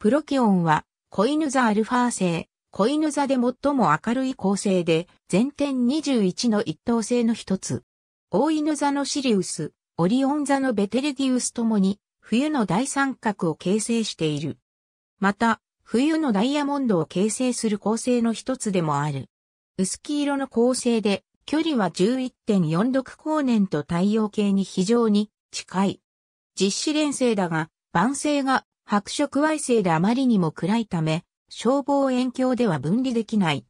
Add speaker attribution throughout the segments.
Speaker 1: プロキオンは、コイヌ座アルファ星、コイヌ座で最も明るい恒星で、全天21の一等星の一つ。大犬座のシリウス、オリオン座のベテルギウスともに、冬の大三角を形成している。また、冬のダイヤモンドを形成する恒星の一つでもある。薄黄色の恒星で、距離は11.46光年と太陽系に非常に近い。実施連星だが、晩星が白色矮星であまりにも暗いため、消防遠鏡では分離できない。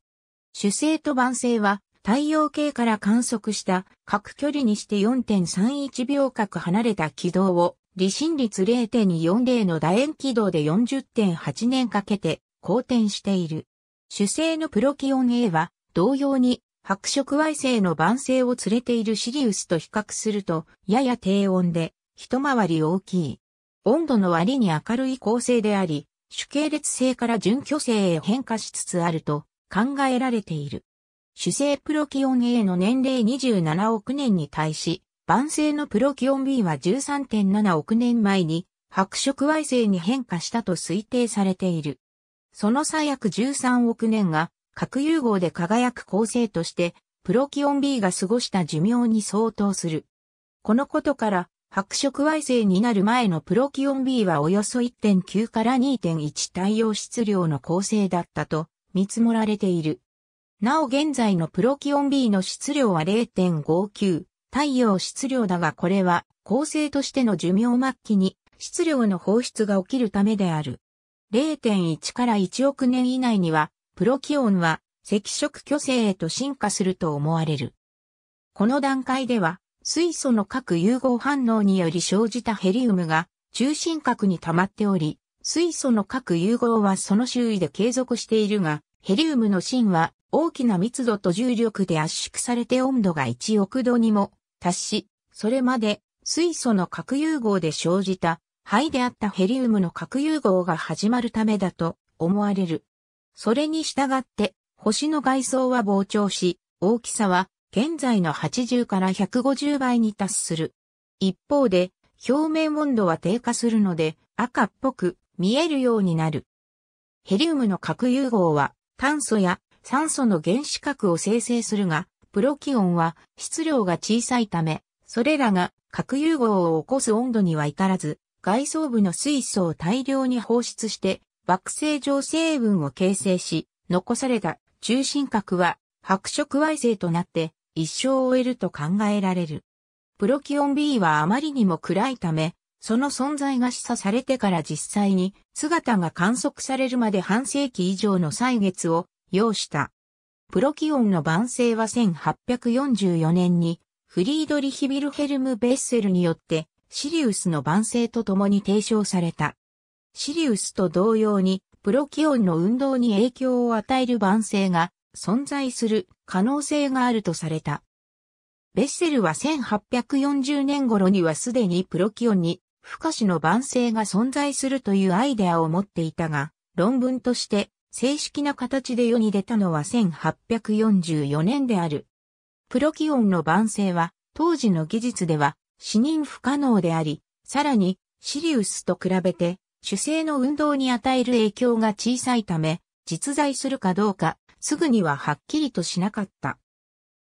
Speaker 1: 主星と晩星は太陽系から観測した各距離にして4.31秒角離れた軌道を離心率0.40の楕円軌道で40.8年かけて公転している。主星のプロキオン A は同様に白色矮星の晩星を連れているシリウスと比較するとやや低温で一回り大きい。温度の割に明るい構成であり、主系列性から準巨性へ変化しつつあると考えられている。主性プロキオン A の年齢27億年に対し、晩星のプロキオン B は13.7億年前に白色矮星に変化したと推定されている。その差約13億年が核融合で輝く構成として、プロキオン B が過ごした寿命に相当する。このことから、白色矮星になる前のプロキオン B はおよそ1.9から2.1太陽質量の構成だったと見積もられている。なお現在のプロキオン B の質量は0.59太陽質量だがこれは構成としての寿命末期に質量の放出が起きるためである。0.1から1億年以内にはプロキオンは赤色巨星へと進化すると思われる。この段階では水素の核融合反応により生じたヘリウムが中心核に溜まっており、水素の核融合はその周囲で継続しているが、ヘリウムの芯は大きな密度と重力で圧縮されて温度が1億度にも達し、それまで水素の核融合で生じた肺であったヘリウムの核融合が始まるためだと思われる。それに従って星の外装は膨張し、大きさは現在の80から150倍に達する。一方で、表面温度は低下するので、赤っぽく見えるようになる。ヘリウムの核融合は、炭素や酸素の原子核を生成するが、プロキオンは質量が小さいため、それらが核融合を起こす温度には至らず、外装部の水素を大量に放出して惑星上成分を形成し、残された中心核は白色矮星となって一生を終えると考えられる。プロキオン B はあまりにも暗いため、その存在が示唆されてから実際に姿が観測されるまで半世紀以上の歳月を要した。プロキオンの晩成は1844年にフリードリヒ・ビルヘルム・ベッセルによってシリウスの晩成と共に提唱された。シリウスと同様にプロキオンの運動に影響を与える晩成が存在する可能性があるとされた。ベッセルは1840年頃にはすでにプロキオンに不可視の晩成が存在するというアイデアを持っていたが、論文として正式な形で世に出たのは1844年である。プロキオンの晩成は当時の技術では死認不可能であり、さらにシリウスと比べて主星の運動に与える影響が小さいため、実在するかどうか、すぐにははっきりとしなかった。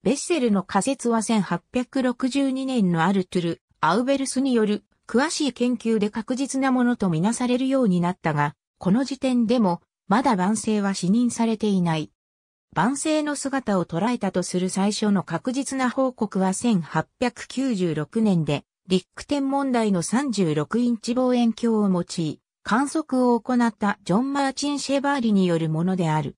Speaker 1: ベッセルの仮説は1862年のアルトゥル・アウベルスによる詳しい研究で確実なものとみなされるようになったが、この時点でも、まだ万星は死認されていない。万星の姿を捉えたとする最初の確実な報告は1896年で、リック天問題の36インチ望遠鏡を用い、観測を行ったジョン・マーチン・シェバーリによるものである。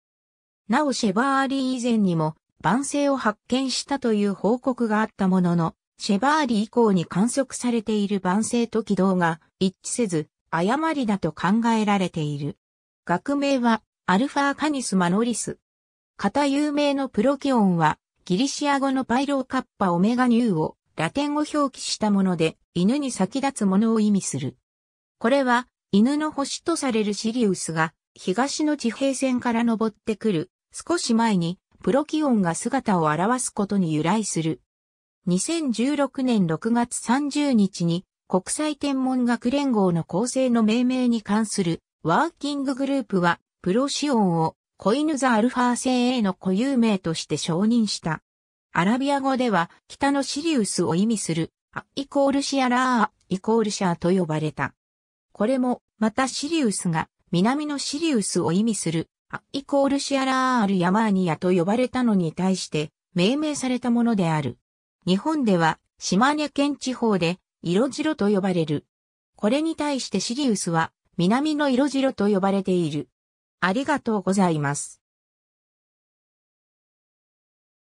Speaker 1: なおシェバーリ以前にも晩星を発見したという報告があったものの、シェバーリ以降に観測されている晩星と軌道が一致せず、誤りだと考えられている。学名はアルファカニスマノリス。型有名のプロキオンはギリシア語のパイローカッパオメガニューをラテン語表記したもので犬に先立つものを意味する。これは犬の星とされるシリウスが東の地平線から登ってくる少し前にプロキオンが姿を現すことに由来する。2016年6月30日に国際天文学連合の構成の命名に関するワーキンググループはプロシオンをコイヌザアルファ星 A の固有名として承認した。アラビア語では北のシリウスを意味するアイコールシアラーイコールシャーと呼ばれた。これもまたシリウスが南のシリウスを意味するアイコールシアラーアルヤマーニアと呼ばれたのに対して命名されたものである。日本では島根県地方で色白と呼ばれる。これに対してシリウスは南の色白と呼ばれている。ありがとうございます。